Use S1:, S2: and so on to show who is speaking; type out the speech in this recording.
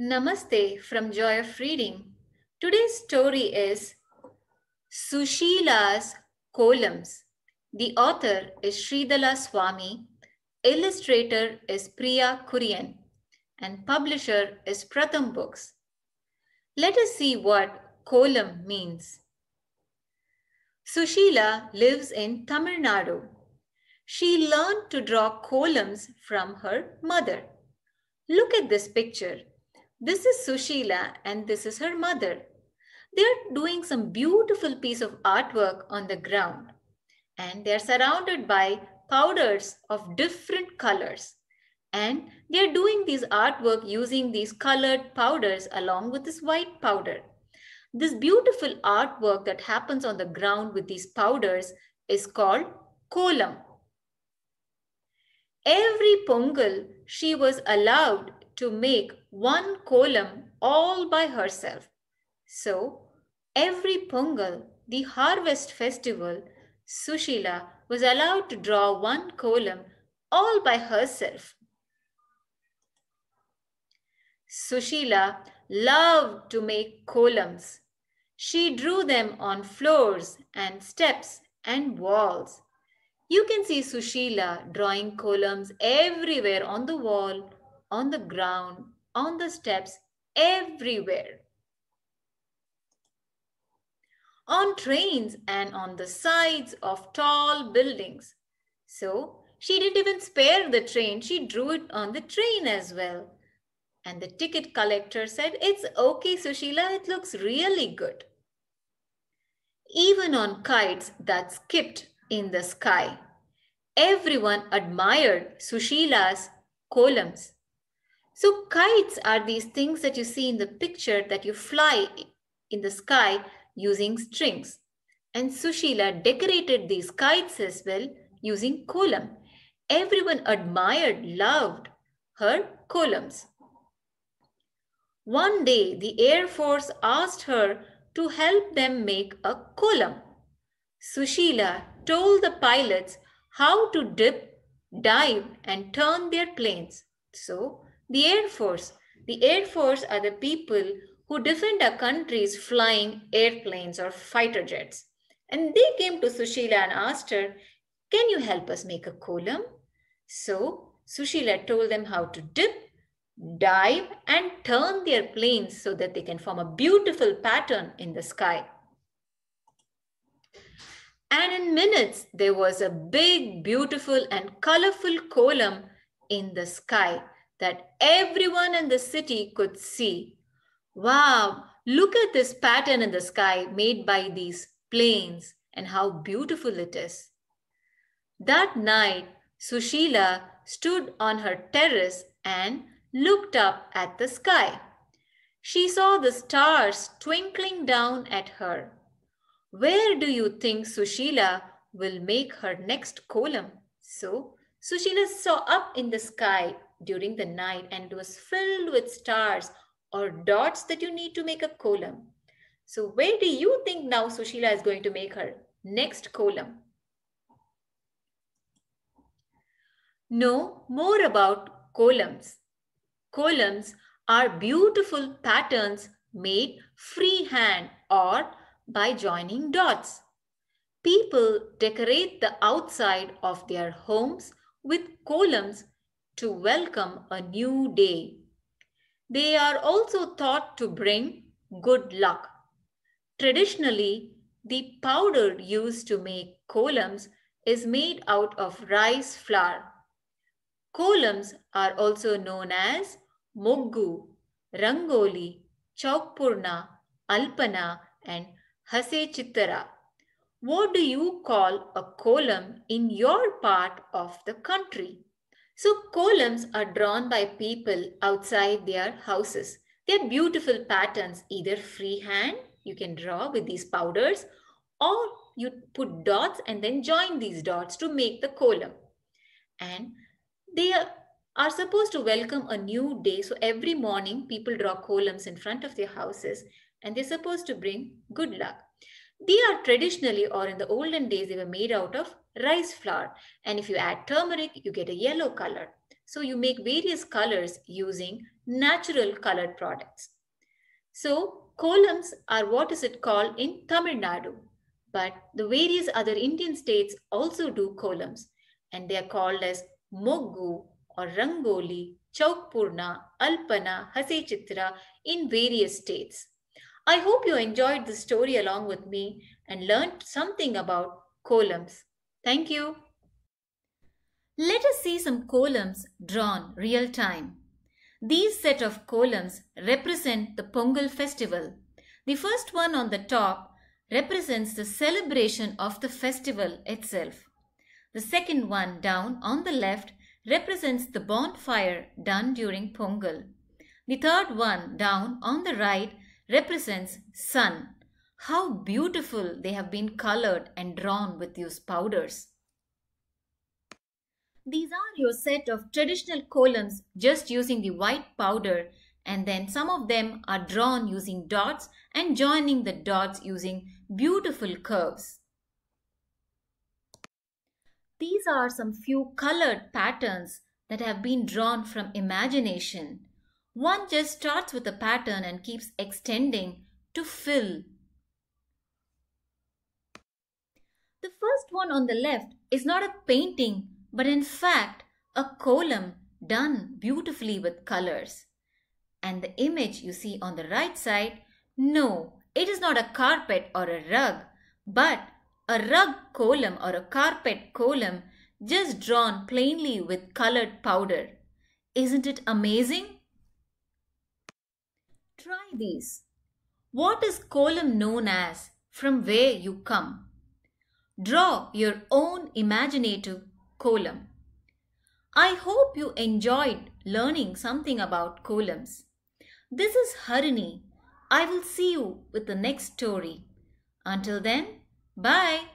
S1: Namaste from Joy of Reading. Today's story is Sushila's Columns. The author is Sridhala Swami, illustrator is Priya Kurian, and publisher is Pratham Books. Let us see what column means. Sushila lives in Tamil Nadu. She learned to draw columns from her mother. Look at this picture this is Sushila and this is her mother. They're doing some beautiful piece of artwork on the ground and they're surrounded by powders of different colors. And they're doing this artwork using these colored powders along with this white powder. This beautiful artwork that happens on the ground with these powders is called kolam. Every Pongal, she was allowed to make one column all by herself. So every Pongal, the harvest festival, Sushila was allowed to draw one column all by herself. Sushila loved to make columns. She drew them on floors and steps and walls. You can see Sushila drawing columns everywhere on the wall, on the ground, on the steps, everywhere. On trains and on the sides of tall buildings. So she didn't even spare the train. She drew it on the train as well. And the ticket collector said, It's okay, Sushila. It looks really good. Even on kites that skipped in the sky, everyone admired Sushila's columns. So kites are these things that you see in the picture that you fly in the sky using strings. And Sushila decorated these kites as well using kolam. Everyone admired, loved her kolams. One day, the Air Force asked her to help them make a kolam. Sushila told the pilots how to dip, dive, and turn their planes. So, the Air Force. The Air Force are the people who defend our country's flying airplanes or fighter jets. And they came to Sushila and asked her, Can you help us make a column? So Sushila told them how to dip, dive, and turn their planes so that they can form a beautiful pattern in the sky. And in minutes, there was a big, beautiful, and colorful column in the sky that everyone in the city could see. Wow, look at this pattern in the sky made by these planes and how beautiful it is. That night, Sushila stood on her terrace and looked up at the sky. She saw the stars twinkling down at her. Where do you think Sushila will make her next column? So Sushila saw up in the sky during the night and was filled with stars or dots that you need to make a column. So where do you think now Sushila is going to make her next column? Know more about columns. Columns are beautiful patterns made freehand or by joining dots. People decorate the outside of their homes with columns to welcome a new day. They are also thought to bring good luck. Traditionally, the powder used to make kolams is made out of rice flour. Kolams are also known as muggu, rangoli, chaukpurna, alpana, and hase chittara. What do you call a kolam in your part of the country? So columns are drawn by people outside their houses. They're beautiful patterns, either freehand, you can draw with these powders, or you put dots and then join these dots to make the column. And they are supposed to welcome a new day. So every morning people draw columns in front of their houses and they're supposed to bring good luck. They are traditionally, or in the olden days, they were made out of rice flour. And if you add turmeric, you get a yellow color. So you make various colors using natural colored products. So columns are what is it called in Tamil Nadu. But the various other Indian states also do columns. And they are called as Moggu or Rangoli, Chaukpurna, Alpana, Hasechitra in various states. I hope you enjoyed this story along with me and learned something about columns. Thank you. Let us see some columns drawn real time. These set of columns represent the Pongal festival. The first one on the top represents the celebration of the festival itself. The second one down on the left represents the bonfire done during Pongal. The third one down on the right represents sun. How beautiful they have been colored and drawn with these powders. These are your set of traditional columns just using the white powder and then some of them are drawn using dots and joining the dots using beautiful curves. These are some few colored patterns that have been drawn from imagination. One just starts with a pattern and keeps extending to fill. The first one on the left is not a painting but in fact a column done beautifully with colors. And the image you see on the right side, no, it is not a carpet or a rug but a rug column or a carpet column just drawn plainly with colored powder. Isn't it amazing? Try these. What is column known as from where you come? Draw your own imaginative column. I hope you enjoyed learning something about columns. This is Harini. I will see you with the next story. Until then, bye.